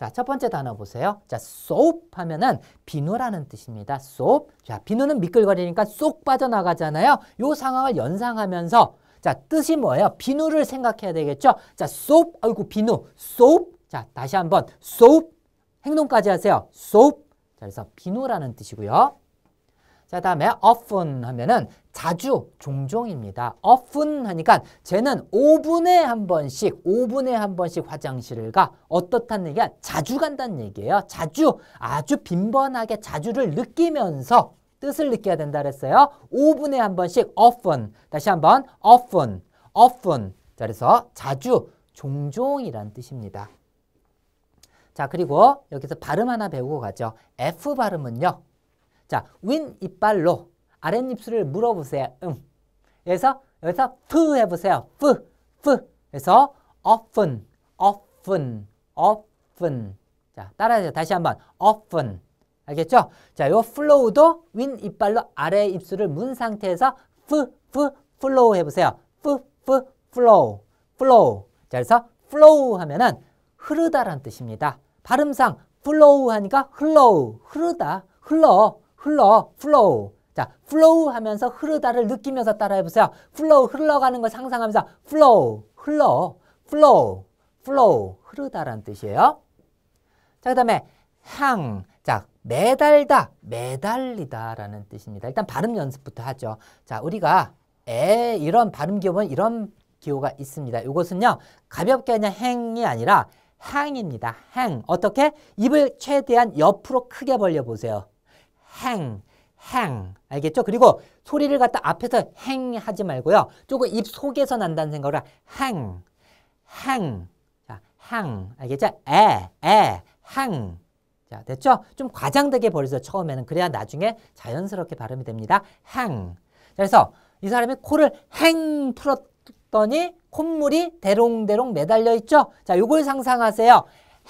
자, 첫 번째 단어 보세요. 자, soap 하면은 비누라는 뜻입니다. soap. 자, 비누는 미끌거리니까 쏙 빠져나가잖아요. 요 상황을 연상하면서 자, 뜻이 뭐예요? 비누를 생각해야 되겠죠? 자, soap. 아이고, 비누. soap. 자, 다시 한번 soap. 행동까지 하세요. soap. 자, 그래서 비누라는 뜻이고요. 자 다음에 often 하면은 자주, 종종입니다. often 하니까 쟤는 5분에 한 번씩, 5분에 한 번씩 화장실을 가. 어떻다는 얘기야? 자주 간다는 얘기예요. 자주, 아주 빈번하게 자주를 느끼면서 뜻을 느껴야 된다 그랬어요. 5분에 한 번씩 often. 다시 한번 often, often. 자, 그래서 자주, 종종이란 뜻입니다. 자, 그리고 여기서 발음 하나 배우고 가죠. F 발음은요. 자, 윈 이빨로 아랫입술을 물어보세요. 음. 그래서 여기서 푸 해보세요. 푸, 푸. 그래서 often, often, often. 자, 따라하세요. 다시 한번 often. 알겠죠? 자, 요 flow도 윈 이빨로 아래 입술을 문 상태에서 푸, 푸, flow 해보세요. 푸, 푸, flow, flow. 자, 그래서 flow 하면은 흐르다란 뜻입니다. 발음상 flow 하니까 흘러, 흐르다, 흘러. 흘러, flow. 자, flow 하면서 흐르다를 느끼면서 따라해보세요. flow, 흘러가는 걸 상상하면서 flow, 흘러, flow, flow, 흐르다라는 뜻이에요. 자, 그 다음에 향. 자, 매달다, 매달리다라는 뜻입니다. 일단 발음 연습부터 하죠. 자, 우리가 에 이런 발음 기호는 이런 기호가 있습니다. 이것은요, 가볍게 그냥 행이 아니라 항입니다. 항. 어떻게? 입을 최대한 옆으로 크게 벌려 보세요. 행, 행. 알겠죠? 그리고 소리를 갖다 앞에서 행 하지 말고요. 조금 입 속에서 난다는 생각으로 h 행. n 자, 행. 알겠죠? 에, 에, 행. 자, 됐죠? 좀 과장되게 버리세요. 처음에는. 그래야 나중에 자연스럽게 발음이 됩니다. 행. 자, 그래서 이 사람이 코를 h 풀었더니 콧물이 대롱대롱 매달려 있죠? 자, 요걸 상상하세요.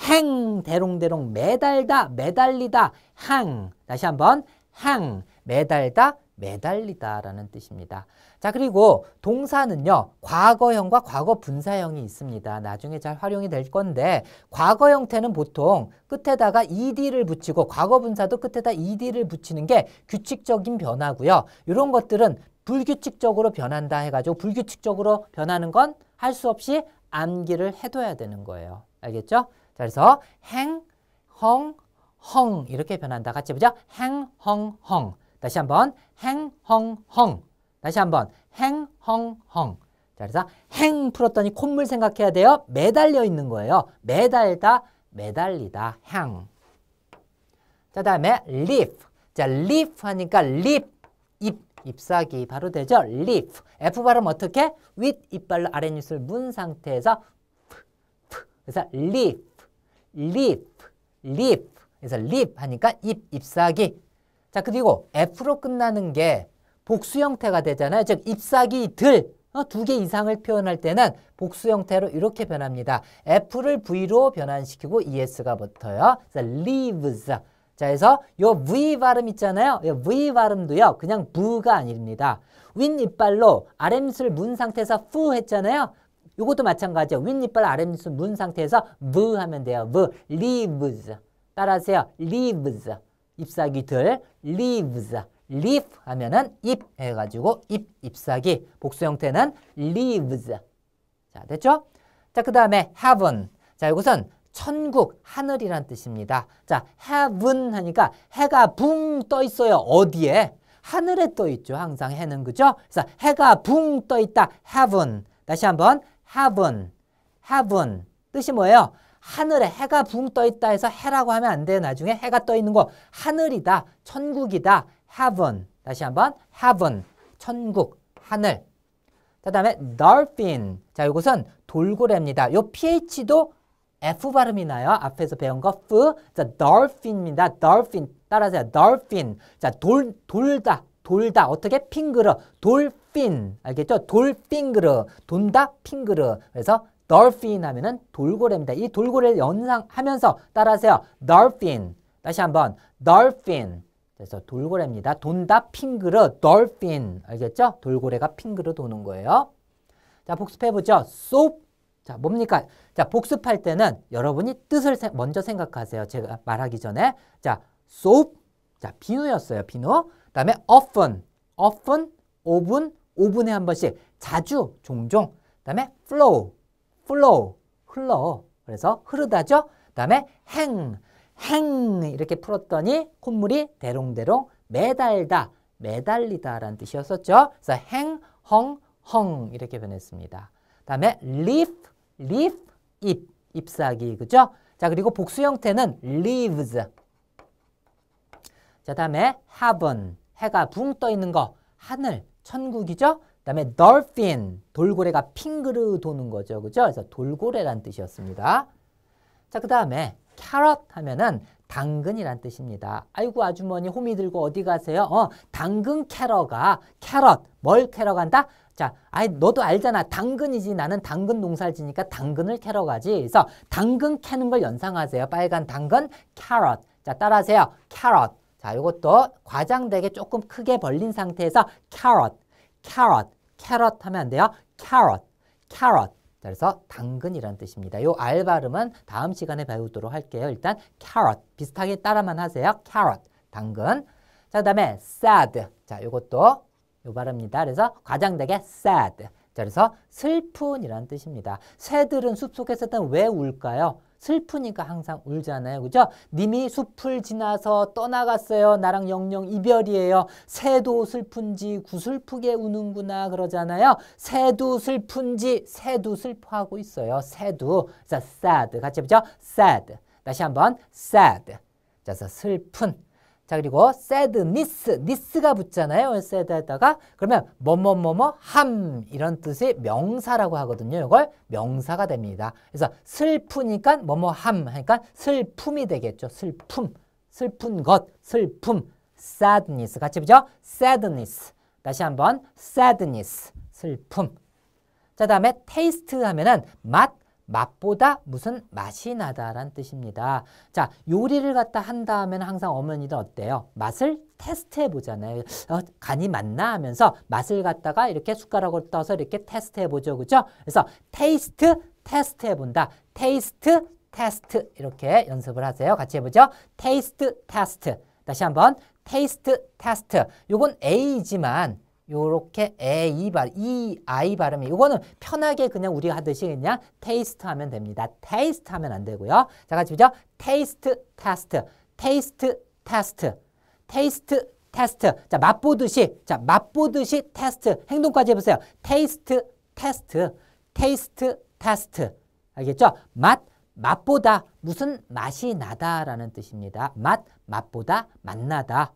행 대롱대롱 매달다 매달리다 항 다시 한번 항 매달다 매달리다라는 뜻입니다. 자 그리고 동사는요 과거형과 과거 분사형이 있습니다. 나중에 잘 활용이 될 건데 과거 형태는 보통 끝에다가 ed를 붙이고 과거 분사도 끝에다 ed를 붙이는 게 규칙적인 변화고요. 이런 것들은 불규칙적으로 변한다 해가지고 불규칙적으로 변하는 건 할 수 없이 암기를 해둬야 되는 거예요. 알겠죠? 자, 그래서 행, 헝, 헝 이렇게 변한다. 같이 보죠. 행, 헝, 헝. 다시 한번 행, 헝, 헝. 다시 한번 행, 헝, 헝. 자, 그래서 행 풀었더니 콧물 생각해야 돼요. 매달려 있는 거예요. 매달다, 매달리다, 향. 자, 다음에 leaf. 자, leaf 하니까 leap. 잎사귀 바로 되죠. leaf. F 발음 어떻게? 윗 이빨로 아래 뉴스를 문 상태에서 그래서 leaf, leaf, leaf. 그래서 leaf 하니까 잎, 잎사귀. 자 그리고 F로 끝나는 게 복수 형태가 되잖아요. 즉 잎사귀들 어, 두 개 이상을 표현할 때는 복수 형태로 이렇게 변합니다. F를 V로 변환시키고 ES가 붙어요. 그래서 leaves, 자, 그래서 요 V 발음 있잖아요. 요 V 발음도요. 그냥 부가 아닙니다. 윗 이빨로 아랫입술 문 상태에서 푸 했잖아요. 요것도 마찬가지예요. 윗 이빨 아랫입술 문 상태에서 무 하면 돼요. 무 leaves. 따라하세요. leaves. 잎사귀들 leaves. leaf 하면은 잎 해가지고 잎 잎사귀. 복수 형태는 leaves. 자, 됐죠? 자, 그 다음에 heaven. 자, 이것은 천국, 하늘이란 뜻입니다. 자, heaven 하니까 해가 붕 떠 있어요. 어디에? 하늘에 떠 있죠. 항상 해는 그죠? 그래서 해가 붕 떠 있다. heaven. 다시 한번 heaven. heaven. 뜻이 뭐예요? 하늘에 해가 붕 떠 있다 해서 해라고 하면 안 돼요. 나중에 해가 떠 있는 거 하늘이다. 천국이다. heaven. 다시 한번 heaven. 천국, 하늘. 그다음에 dolphin. 자, 이것은 돌고래입니다. 요 ph도 F 발음이 나요. 앞에서 배운 거 F. 자, dolphin입니다. dolphin. 따라하세요. dolphin. 자, 돌, 돌다. 돌다. 어떻게? 핑그르. 돌핀. 알겠죠? 돌핑그르. 돈다 핑그르. 그래서 dolphin 하면은 돌고래입니다. 이 돌고래를 연상하면서 따라하세요. dolphin. 다시 한번 dolphin. 그래서 돌고래입니다. 돈다 핑그르 dolphin. 알겠죠? 돌고래가 핑그르 도는 거예요. 자, 복습해 보죠. soap 자, 뭡니까? 자, 복습할 때는 여러분이 뜻을 세, 먼저 생각하세요. 제가 말하기 전에. 자, soap. 자, 비누였어요. 비누. 그다음에 often. often 5분, 5분에 한 번씩 자주, 종종. 그다음에 flow. flow. 흘러. 그래서 흐르다죠. 그다음에 hang. hang 이렇게 풀었더니 콧물이 대롱대롱 매달다, 매달리다라는 뜻이었었죠. 그래서 hang, hung, hung 이렇게 변했습니다. 그 다음에 leaf, live, 입, 잎사귀, 그죠? 자, 그리고 복수 형태는 lives. 자, 다음에 heaven, 해가 붕 떠 있는 거, 하늘, 천국이죠? 그다음에 dolphin, 돌고래가 핑그르 도는 거죠. 그죠? 그래서 돌고래란 뜻이었습니다. 자, 그다음에 carrot 하면은 당근이란 뜻입니다. 아이고 아주머니 호미 들고 어디 가세요? 어, 당근 캐러가 캐럿, 뭘 캐러 간다? 자, 아이 너도 알잖아. 당근이지. 나는 당근 농사를 지니까 당근을 캐러 가지. 그래서 당근 캐는 걸 연상하세요. 빨간 당근, 캐럿. 자, 따라하세요. 캐럿. 자, 이것도 과장되게 조금 크게 벌린 상태에서 캐럿, 캐럿, 캐럿 하면 안 돼요. 캐럿, 캐럿. 자, 그래서 당근이라는 뜻입니다. 요알 발음은 다음 시간에 배우도록 할게요. 일단 캐럿 비슷하게 따라만 하세요. 캐럿, 당근. 자, 그다음에 sad. 자, 요것도 요 발음입니다. 그래서 과장되게 sad. 그래서 슬픈이라는 뜻입니다. 새들은 숲속에서 왜 울까요? 슬프니까 항상 울잖아요. 그죠? 님이 숲을 지나서 떠나갔어요. 나랑 영영 이별이에요. 새도 슬픈지 구슬프게 우는구나 그러잖아요. 새도 슬픈지 새도 슬퍼하고 있어요. 새도. 자, sad. 같이 해보죠. sad. 다시 한번 sad. 자, 슬픈. 자 그리고 sadness, this가 붙잖아요. sad에다가 그러면 뭐뭐뭐뭐 함 이런 뜻의 명사라고 하거든요. 이걸 명사가 됩니다. 그래서 슬프니까 뭐뭐 함 하니까 슬픔이 되겠죠. 슬픔, 슬픈 것, 슬픔, sadness 같이 보죠. sadness 다시 한번 sadness 슬픔. 자 다음에 taste 하면은 맛 맛보다 무슨 맛이 나다는 뜻입니다. 자, 요리를 갖다 한다 하면 항상 어머니들 어때요? 맛을 테스트해 보잖아요. 어, 간이 맞나 하면서 맛을 갖다가 이렇게 숟가락을 떠서 이렇게 테스트해 보죠. 그죠? 그래서 테이스트 테스트 해 본다. 테이스트 테스트 이렇게 연습을 하세요. 같이 해 보죠. 테이스트 테스트. 다시 한번 테이스트 테스트. 요건 A이지만 요렇게 에이 발, 이 아이 발음이 이거는 편하게 그냥 우리가 하듯이 그냥 테이스트 하면 됩니다. 테이스트 하면 안 되고요. 자, 같이 보죠. 테이스트 테스트. 테이스트 테스트. 테이스트 테스트. 자, 맛보듯이. 자, 맛보듯이 테스트. 행동까지 해 보세요. 테이스트 테스트. 테이스트 테스트. 알겠죠? 맛 맛보다 무슨 맛이 나다라는 뜻입니다. 맛 맛보다 맛나다.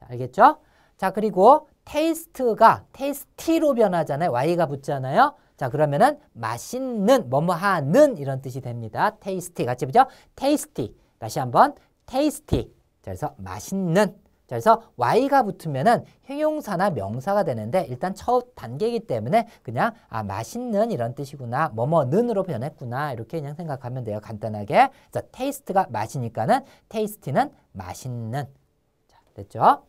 자, 알겠죠? 자, 그리고 테이스트가 테이스티로 변하잖아요. y가 붙잖아요. 자 그러면은 맛있는 뭐뭐 하는 이런 뜻이 됩니다. 테이스티 같이 보죠. 테이스티 다시 한번 테이스티 자 그래서 맛있는 자 그래서 y가 붙으면은 형용사나 명사가 되는데 일단 첫 단계이기 때문에 그냥 아 맛있는 이런 뜻이구나 뭐뭐 는으로 변했구나 이렇게 그냥 생각하면 돼요 간단하게 자 테이스트가 맛이니까는 테이스티는 맛있는 자 됐죠?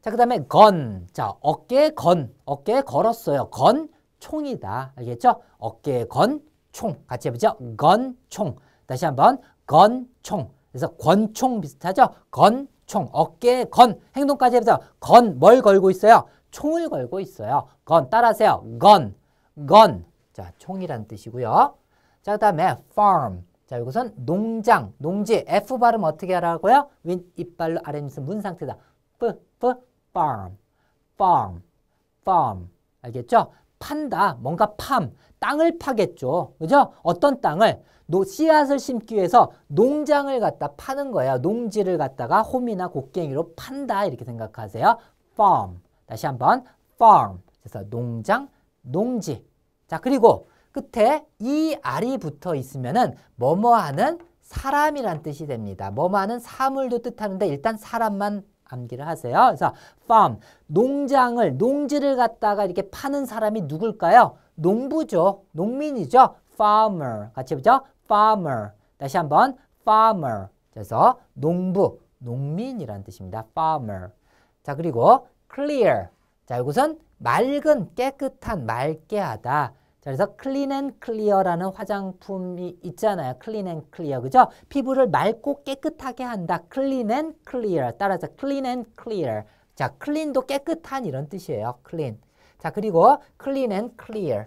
자, 그 다음에 건. 자, 어깨에 건. 어깨에 걸었어요. 건, 총이다. 알겠죠? 어깨에 건, 총. 같이 해보죠. 건, 총. 다시 한번. 건, 총. 그래서 권총 비슷하죠? 건, 총. 어깨에 건. 행동까지 해보죠. 건, 뭘 걸고 있어요? 총을 걸고 있어요. 건. 따라하세요. 건. 건. 자, 총이란 뜻이고요. 자, 그 다음에 farm. 자, 이것은 농장, 농지. F 발음 어떻게 하라고요? 윗, 이빨로 아랫입술 문 상태다. 뿌, 뿌, farm, farm, farm. 알겠죠? 판다, 뭔가 팜, 땅을 파겠죠. 그죠? 어떤 땅을? 노, 씨앗을 심기 위해서 농장을 갖다 파는 거야 농지를 갖다가 홈이나 곡괭이로 판다 이렇게 생각하세요. farm. 다시 한번 farm. 그래서 농장, 농지. 자, 그리고 끝에 이 알이 붙어 있으면은 뭐뭐 하는 사람이란 뜻이 됩니다. 뭐뭐 하는 사물도 뜻하는데 일단 사람만 암기를 하세요. 그래서 farm, 농장을, 농지를 갖다가 이렇게 파는 사람이 누굴까요? 농부죠. 농민이죠. farmer. 같이 보죠. farmer. 다시 한번 farmer. 그래서 농부, 농민이라는 뜻입니다. farmer. 자, 그리고 clear. 자, 이것은 맑은, 깨끗한, 맑게 하다. 자, 그래서 클린 앤 클리어라는 화장품이 있잖아요. 클린 앤 클리어. 그죠? 피부를 맑고 깨끗하게 한다. 클린 앤 클리어. 따라서 클린 앤 클리어. 자, 클린도 깨끗한 이런 뜻이에요. 클린. 자, 그리고 클린 앤 클리어.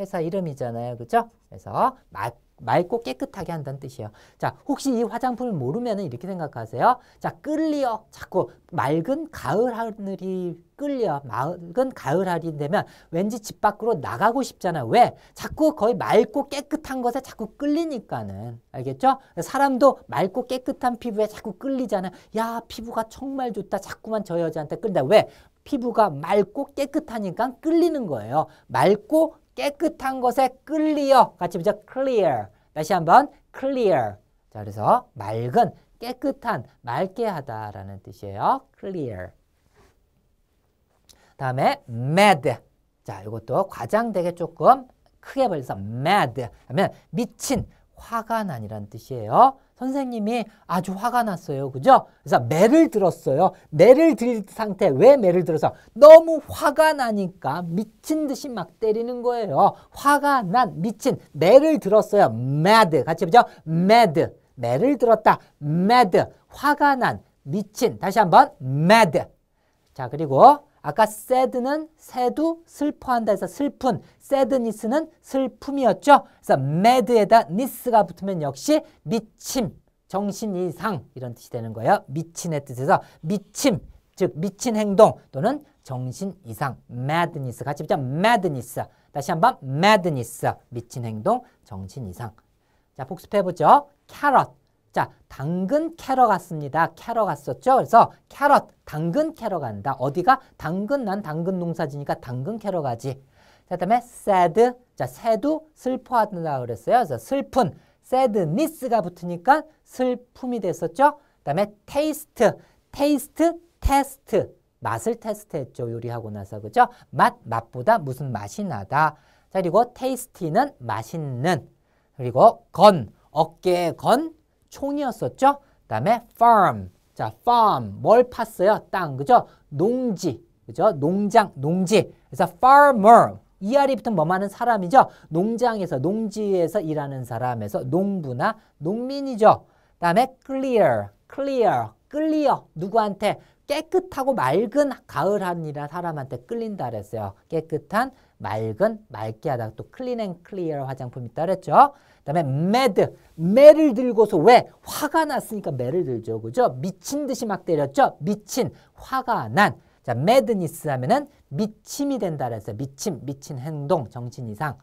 회사 이름이잖아요. 그죠? 그래서 맑 맑고 깨끗하게 한다는 뜻이에요. 자, 혹시 이 화장품을 모르면 이렇게 생각하세요. 자, 끌리어 자꾸 맑은 가을 하늘이 끌려. 맑은 가을 하늘이 되면 왠지 집 밖으로 나가고 싶잖아. 왜? 자꾸 거의 맑고 깨끗한 것에 자꾸 끌리니까는. 알겠죠? 사람도 맑고 깨끗한 피부에 자꾸 끌리잖아. 요 야, 피부가 정말 좋다. 자꾸만 저 여자한테 끌다. 린 왜? 피부가 맑고 깨끗하니까 끌리는 거예요. 맑고 깨끗한 것에 끌리어 같이 보자 clear 다시 한번 clear 자 그래서 맑은 깨끗한 맑게 하다라는 뜻이에요 clear 다음에 mad 자 이것도 과장되게 조금 크게 벌려서 mad 하면 미친 화가 난이란 뜻이에요. 선생님이 아주 화가 났어요. 그죠? 그래서 매를 들었어요. 매를 들 상태. 왜 매를 들어서? 너무 화가 나니까 미친 듯이 막 때리는 거예요. 화가 난, 미친. 매를 들었어요. mad. 같이 보죠. mad. 매를 들었다. mad. 화가 난, 미친. 다시 한번 mad. 자, 그리고 아까 sad는 새도 슬퍼한다 해서 슬픈, sadness는 슬픔이었죠. 그래서 mad에다 niss가 붙으면 역시 미침, 정신 이상 이런 뜻이 되는 거예요. 미친의 뜻에서 미침, 즉 미친 행동 또는 정신 이상, madness 같이 붙자 madness. 다시 한 번 madness, 미친 행동, 정신 이상. 자, 복습해 보죠. carrot, 자, 당근 캐러 갔습니다. 캐러 갔었죠. 그래서 캐럿, 당근 캐러 간다. 어디가? 당근, 난 당근 농사 지니까 당근 캐러 가지. 그 다음에 sad, 자, 새도 슬퍼하다 그랬어요. 그래서 슬픈, sadness가 붙으니까 슬픔이 됐었죠. 그 다음에 taste, taste, t e s 맛을 테스트했죠. 요리하고 나서, 그죠? 맛, 맛보다 무슨 맛이 나다. 자, 그리고 테이스티는 맛있는, 그리고 건, 어깨에 건, 총이었었죠. 그다음에 farm. 자, farm 뭘 팠어요? 땅. 그죠? 농지. 그죠? 농장, 농지. 그래서 farmer 이알이 붙은 뭐하는 사람이죠. 농장에서 농지에서 일하는 사람에서 농부나 농민이죠. 그다음에 clear, clear, clear 누구한테 깨끗하고 맑은 가을 하늘이라 사람한테 끌린다 그랬어요. 깨끗한 맑은 맑게 하다 가또클 l e 클리어 화장품 있다 그랬죠. 그다음에 mad, 매를 들고서 왜 화가 났으니까 매를 들죠, 그죠? 미친 듯이 막 때렸죠. 미친 화가 난. 자, madness 하면은 미침이 된다 그어요 미침, 미친 행동, 정신 이상.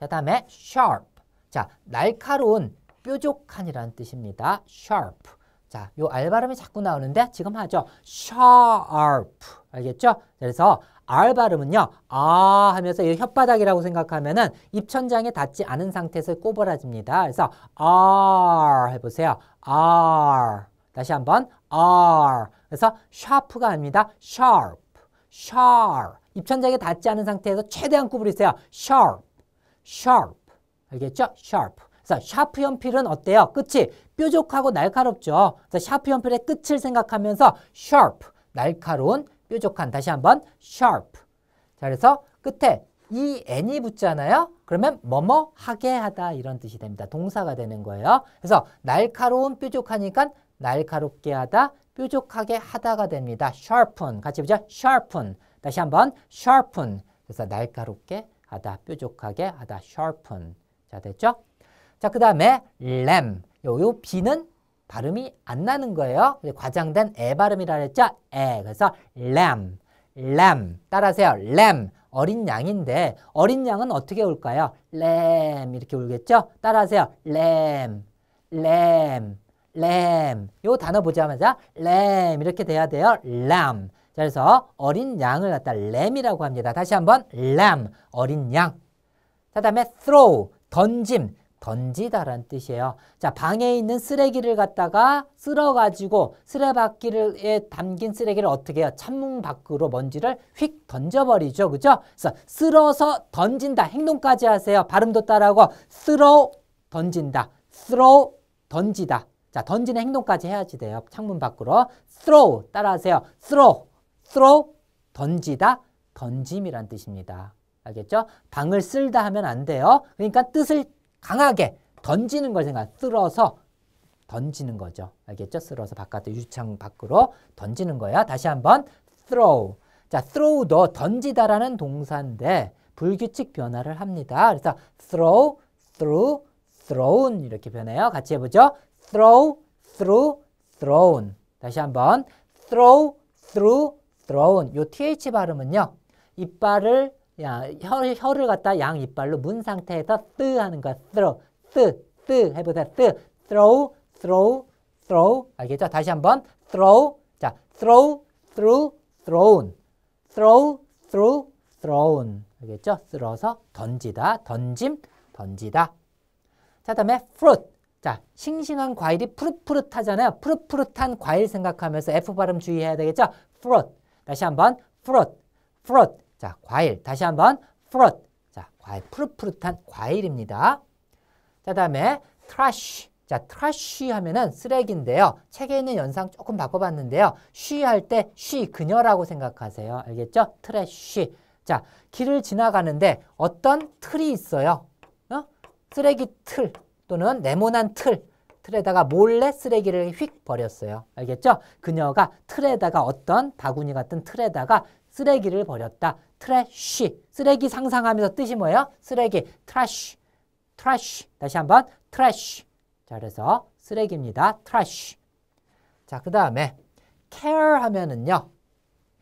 자, 다음에 sharp. 자, 날카로운, 뾰족한이라는 뜻입니다. sharp. 자, 요알 발음이 자꾸 나오는데 지금 하죠. sharp. 알겠죠? 그래서 R 발음은요. 아 하면서 이 혓바닥이라고 생각하면은 입천장에 닿지 않은 상태에서 꼬부라집니다. 그래서 R 해보세요. R 다시 한번 R 그래서 sharp가 아닙니다. sharp sharp 입천장에 닿지 않은 상태에서 최대한 구부리세요. sharp sharp 알겠죠? sharp 그래서 샤프 연필은 어때요? 끝이 뾰족하고 날카롭죠. 그래서 샤프 연필의 끝을 생각하면서 sharp 날카로운 뾰족한 다시 한번 sharp 자 그래서 끝에 이 n이 붙잖아요. 그러면 뭐뭐 하게 하다 이런 뜻이 됩니다. 동사가 되는 거예요. 그래서 날카로운 뾰족하니까 날카롭게 하다, 뾰족하게 하다가 됩니다. sharpen 같이 보죠. sharpen 다시 한번 sharpen 그래서 날카롭게 하다, 뾰족하게 하다, sharpen 자 됐죠? 자그 다음에 lamb 요, 요 비는 발음이 안 나는 거예요. 과장된 에 발음이라 그랬죠? 에. 그래서 램, 램. 따라하세요. 램. 어린 양인데 어린 양은 어떻게 울까요? 램 이렇게 울겠죠? 따라하세요. 램, 램, 램. 요 단어 보자마자 램 이렇게 돼야 돼요. 램. 그래서 어린 양을 갖다 램이라고 합니다. 다시 한번 램 어린 양. 그다음에 throw 던짐 던지다라는 뜻이에요. 자, 방에 있는 쓰레기를 갖다가 쓸어가지고 쓰레받기에 담긴 쓰레기를 어떻게 해요? 창문 밖으로 먼지를 휙 던져버리죠. 그죠? 그래서 쓸어서 던진다. 행동까지 하세요. 발음도 따라하고 throw 던진다. throw 던지다. 자, 던지는 행동까지 해야지 돼요. 창문 밖으로 throw 따라하세요. throw throw 던지다. 던짐이란 뜻입니다. 알겠죠? 방을 쓸다 하면 안 돼요. 그러니까 뜻을 강하게 던지는 걸 생각, 쓸어서 던지는 거죠. 알겠죠? 쓸어서 바깥에 유창 밖으로 던지는 거야. 다시 한번 throw. 자, throw도 던지다라는 동사인데 불규칙 변화를 합니다. 그래서 throw, through, thrown 이렇게 변해요. 같이 해보죠. throw, through, thrown. 다시 한번 throw, through, thrown. 요 th 발음은요. 이빨을 야, 혀, 혀를 갖다 양 이빨로 문 상태에서 쓰 하는 거야. throw, 쓰, 쓰 해보세요. 쓰, throw, throw, throw. 알겠죠? 다시 한번 throw. 자, throw, through, thrown. throw, through, thrown. 알겠죠? 쓸어서 던지다, 던짐, 던지다. 자, 다음에 fruit. 자, 싱싱한 과일이 푸릇푸릇하잖아요. 푸릇푸릇한 과일 생각하면서 F 발음 주의해야 되겠죠? fruit. 다시 한번 fruit, fruit. 자, 과일. 다시 한번 fruit. 자, 과일. 푸릇푸릇한 과일입니다. 자, 다음에 trash. 자, trash 하면은 쓰레기인데요. 책에 있는 연상 조금 바꿔봤는데요. she 할때 she 그녀라고 생각하세요. 알겠죠? trash. 자, 길을 지나가는데 어떤 틀이 있어요. 어? 쓰레기 틀 또는 네모난 틀. 틀에다가 몰래 쓰레기를 휙 버렸어요. 알겠죠? 그녀가 틀에다가 어떤 바구니 같은 틀에다가 쓰레기를 버렸다. 트래쉬 쓰레기 상상하면서 뜻이 뭐예요? 쓰레기 트래쉬 트래쉬 다시 한번 트래쉬 자 그래서 쓰레기입니다. 트래쉬 자그 다음에 care 하면은요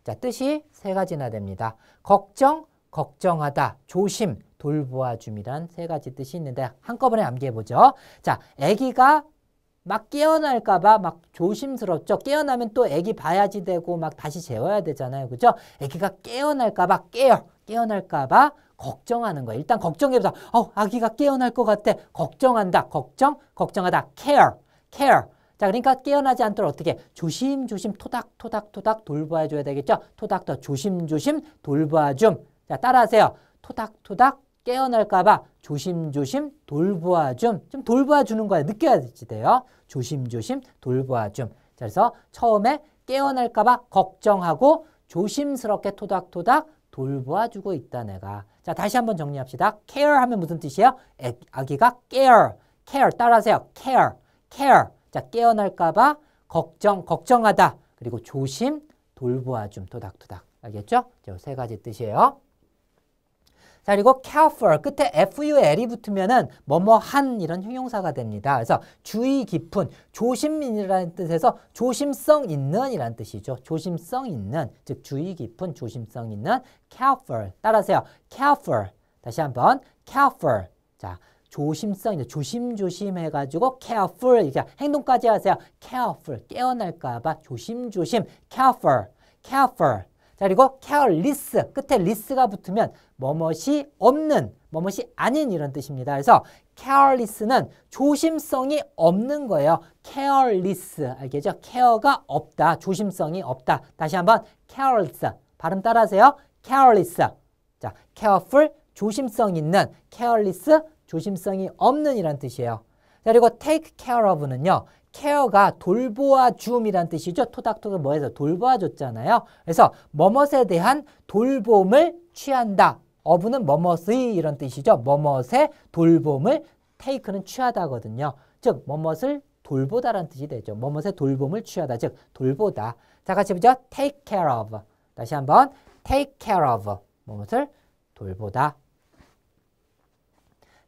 자 뜻이 세 가지나 됩니다. 걱정, 걱정하다, 조심, 돌보아줌이란 세 가지 뜻이 있는데 한꺼번에 암기해보죠. 자, 아기가 막 깨어날까 봐 막 조심스럽죠. 깨어나면 또 애기 봐야지 되고 막 다시 재워야 되잖아요. 그죠? 애기가 깨어날까 봐 깨요. 깨어날까 봐 걱정하는 거예요. 일단 걱정해보자. 어, 아기가 깨어날 것 같아. 걱정한다. 걱정, 걱정하다. care, care. 자, 그러니까 깨어나지 않도록 어떻게 조심조심 토닥토닥토닥 토닥 돌봐줘야 되겠죠? 토닥토 조심조심 돌봐줌. 자, 따라하세요. 토닥토닥 깨어날까봐 조심조심 돌보아 줌. 좀 돌보아 주는 거야. 느껴야지 돼요. 조심조심 돌보아 줌. 자, 그래서 처음에 깨어날까봐 걱정하고 조심스럽게 토닥토닥 돌보아 주고 있다 내가. 자, 다시 한번 정리합시다. care 하면 무슨 뜻이에요? 애, 아기가 care, care 따라하세요. care, care. 자, 깨어날까 봐 걱정, 걱정하다. 그리고 조심, 돌보아 줌, 토닥토닥. 알겠죠? 자, 세 가지 뜻이에요. 자, 그리고 careful 끝에 ful이 붙으면은 뭐뭐한 이런 형용사가 됩니다. 그래서 주의 깊은 조심이라는 민 뜻에서 조심성 있는 이란 뜻이죠. 조심성 있는 즉 주의 깊은 조심성 있는 careful 따라하세요. careful 다시 한번 careful 자 조심성 이제 조심조심 해가지고 careful 이렇게 행동까지 하세요. careful 깨어날까봐 조심조심 careful careful 자, 그리고 careless 끝에 리스가 붙으면 뭐뭇이 없는, 뭐뭇이 아닌 이런 뜻입니다. 그래서 careless는 조심성이 없는 거예요. careless 알겠죠? care가 없다, 조심성이 없다. 다시 한번 careless 발음 따라하세요. careless 자, careful 조심성 있는, careless 조심성이 없는 이란 뜻이에요. 자, 그리고 take care of는요. 케어가 돌보아 줌이란 뜻이죠. 토닥토닥 뭐해서 돌보아 줬잖아요. 그래서 머뭇에 대한 돌봄을 취한다. 어부는 머뭇의 이런 뜻이죠. 머뭇의 돌봄을 테이크는 취하다거든요. 즉 머뭇을 돌보다라는 뜻이 되죠. 머뭇의 돌봄을 취하다. 즉 돌보다. 자 같이 보죠. take care of. 다시 한번 take care of. 머뭇을 돌보다.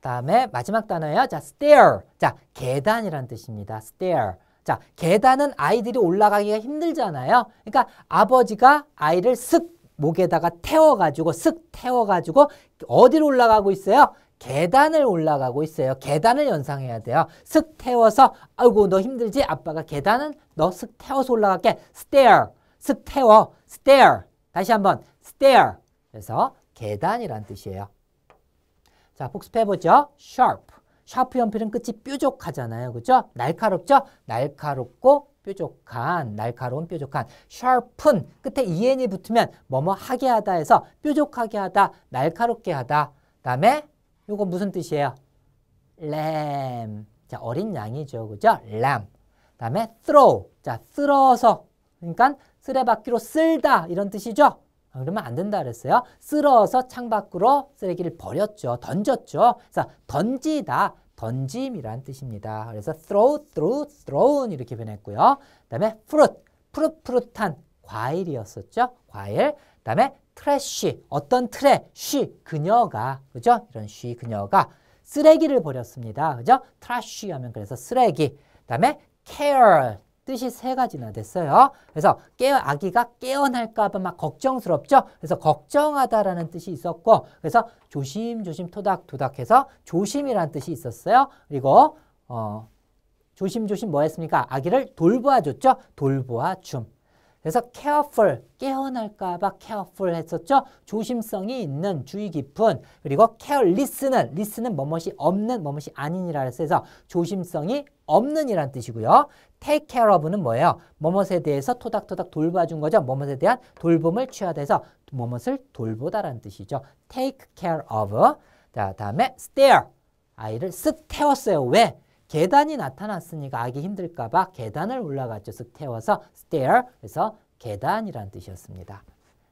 다음에 마지막 단어예요. 자, stair. 자, 계단이란 뜻입니다. stair. 자, 계단은 아이들이 올라가기가 힘들잖아요. 그러니까 아버지가 아이를 쓱 목에다가 태워가지고 쓱 태워가지고 어디로 올라가고 있어요? 계단을 올라가고 있어요. 계단을 연상해야 돼요. 쓱 태워서 아이고 너 힘들지? 아빠가 계단은 너 쓱 태워서 올라갈게. stair. 쓱 태워. stair. 다시 한번 stair. 그래서 계단이란 뜻이에요. 자, 복습해보죠. sharp. 샤프 연필은 끝이 뾰족하잖아요. 그죠? 날카롭죠? 날카롭고 뾰족한, 날카로운 뾰족한. sharp은 끝에 en이 붙으면 뭐뭐 하게 하다 해서 뾰족하게 하다, 날카롭게 하다. 다음에 이거 무슨 뜻이에요? 램. 자, 어린 양이죠. 그죠? 램. 다음에 throw. 자, 쓸어서. 그러니까 쓰레받기로 쓸다 이런 뜻이죠. 그러면 안 된다 그랬어요. 쓸어서 창밖으로 쓰레기를 버렸죠. 던졌죠. 그래서 던지다, 던짐이라는 뜻입니다. 그래서 throw, t h r o u thrown 이렇게 변했고요. 그다음에 fruit, 푸릇푸릇한 과일이었었죠. 과일. 그다음에 트래쉬, 어떤 트래, 쉬, 그녀가, 그죠? 이런 쉬, 그녀가 쓰레기를 버렸습니다. 그죠? 트래쉬 하면 그래서 쓰레기. 그다음에 care, 뜻이 세 가지나 됐어요. 그래서 깨어, 아기가 깨어날까 봐 막 걱정스럽죠. 그래서 걱정하다라는 뜻이 있었고 그래서 조심조심 토닥토닥해서 조심이란 뜻이 있었어요. 그리고 어, 조심조심 뭐 했습니까? 아기를 돌보아줬죠. 돌보아줌. 그래서 careful, 깨어날까봐 careful 했었죠. 조심성이 있는, 주의 깊은, 그리고 careless는, less는 뭐뭇이 없는, 뭐뭇이 아닌이라 해서 조심성이 없는 이란 뜻이고요. take care of는 뭐예요? 뭐뭇에 대해서 토닥토닥 돌봐준 거죠. 뭐뭇에 대한 돌봄을 취하다 해서 뭐뭇을 돌보다라는 뜻이죠. take care of. 자, 다음에 stare. 아이를 쓱 태웠어요. 왜? 계단이 나타났으니까 아기 힘들까 봐 계단을 올라갔죠. 쓱 태워서 stair 그래서 계단이란 뜻이었습니다.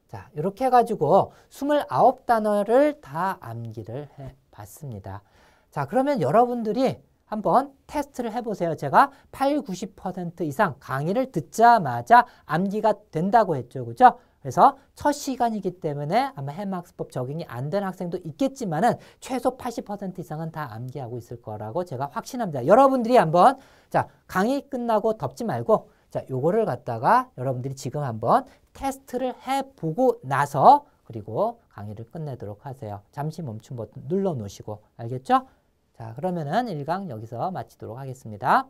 자, 이렇게 해가지고 29단어를 다 암기를 해봤습니다. 자, 그러면 여러분들이 한번 테스트를 해보세요. 제가 8, 90% 이상 강의를 듣자마자 암기가 된다고 했죠. 그죠? 그래서 첫 시간이기 때문에 아마 해막스법 적용이 안 된 학생도 있겠지만은 최소 80% 이상은 다 암기하고 있을 거라고 제가 확신합니다. 여러분들이 한번 자 강의 끝나고 덮지 말고 자 요거를 갖다가 여러분들이 지금 한번 테스트를 해보고 나서 그리고 강의를 끝내도록 하세요. 잠시 멈춤 버튼 눌러 놓으시고 알겠죠? 자 그러면은 1강 여기서 마치도록 하겠습니다.